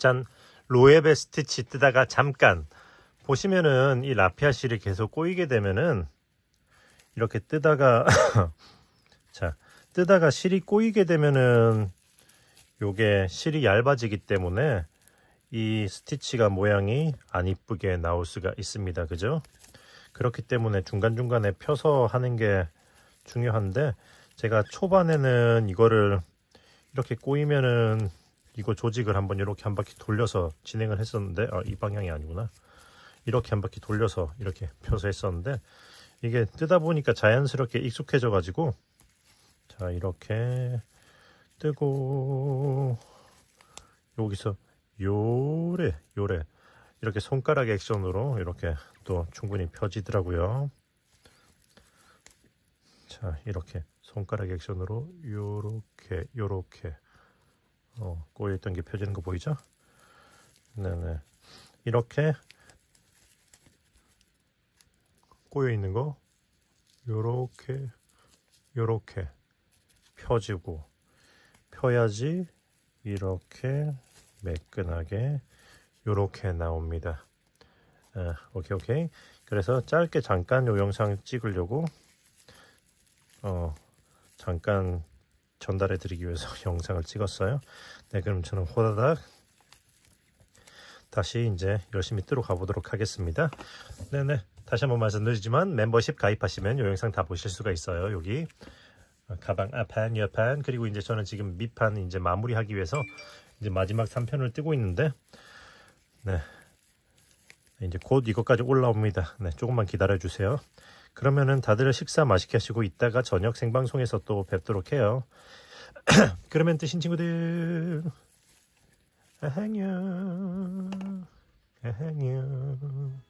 짠 로에베스트 짓뜨다가 잠깐 보시면은 이 라피아 실이 계속 꼬이게 되면은 이렇게 뜨다가 자 뜨다가 실이 꼬이게 되면은 요게 실이 얇아지기 때문에 이 스티치가 모양이 안 이쁘게 나올 수가 있습니다 그죠 그렇기 때문에 중간중간에 펴서 하는 게 중요한데 제가 초반에는 이거를 이렇게 꼬이면은 이거 조직을 한번 이렇게 한 바퀴 돌려서 진행을 했었는데 아, 이 방향이 아니구나 이렇게 한 바퀴 돌려서 이렇게 펴서 했었는데 이게 뜨다 보니까 자연스럽게 익숙해져 가지고 자 이렇게 뜨고 여기서 요래 요래 이렇게 손가락 액션으로 이렇게 또 충분히 펴지더라고요 자 이렇게 손가락 액션으로 요렇게 요렇게 어, 꼬여있던 게 펴지는 거 보이죠? 네네. 이렇게 꼬여있는 거 요렇게 요렇게 펴지고 펴야지 이렇게 매끈하게 요렇게 나옵니다. 아, 오케이 오케이 그래서 짧게 잠깐 요 영상 찍으려고 어 잠깐 전달해 드리기 위해서 영상을 찍었어요 네 그럼 저는 호다닥 다시 이제 열심히 뜨러 가보도록 하겠습니다 네네 네. 다시 한번 말씀드리지만 멤버십 가입하시면 이 영상 다 보실 수가 있어요 여기 가방 앞판 아, 옆판 그리고 이제 저는 지금 밑판 이제 마무리하기 위해서 이제 마지막 3편을 뜨고 있는데 네 이제 곧 이것까지 올라옵니다. 네, 조금만 기다려 주세요. 그러면은 다들 식사 맛있게 하시고 이따가 저녁 생방송에서 또 뵙도록 해요. 그러면 뜨신 친구들 안녕 안녕